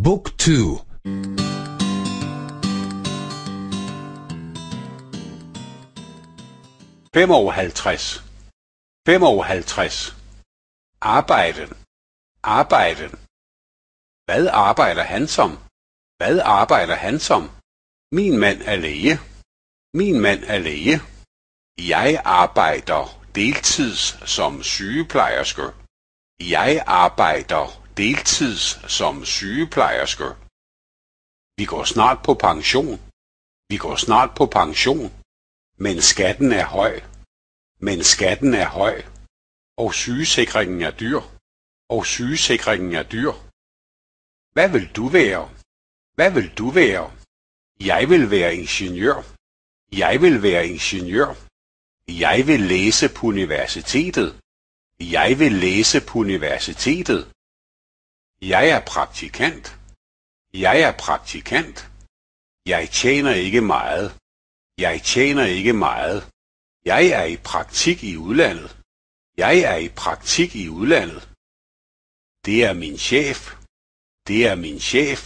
Book 2 55 55 arbejde arbejde hvad arbejder han som hvad arbejder han som min mand er læge min mand er læge jeg arbejder deltids som sygeplejerske jeg arbejder deltids som sygeplejersker. Vi går snart på pension. Vi går snart på pension. Men skatten er høj. Men skatten er høj. Og sygesikringen er dyr. Og sygesikringen er dyr. Hvad vil du være? Hvad vil du være? Jeg vil være ingeniør. Jeg vil være ingeniør. Jeg vil læse på universitetet. Jeg vil læse på universitetet. Jeg er praktikant. Jeg er praktikant. Jeg tjener ikke meget. Jeg tjener ikke meget. Jeg er i praktik i udlandet. Jeg er i praktik i udlandet. Det er min chef. Det er min chef.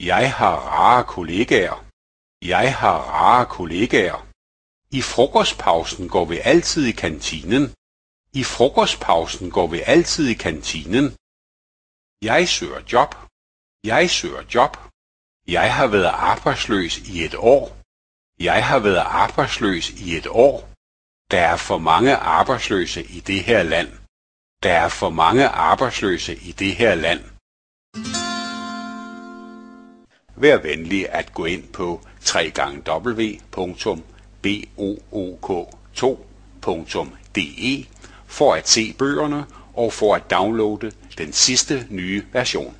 Jeg har rare kollegaer. Jeg har rare kollegaer. I frokostpausen går vi altid i kantinen. I frokostpausen går vi altid i kantinen. Jeg søger job. Jeg søger job. Jeg har været arbejdsløs i et år. Jeg har været arbejdsløs i et år. Der er for mange arbejdsløse i det her land. Der er for mange arbejdsløse i det her land. Vær venlig at gå ind på www.book2.de for at se bøgerne og for at downloade den sidste nye version.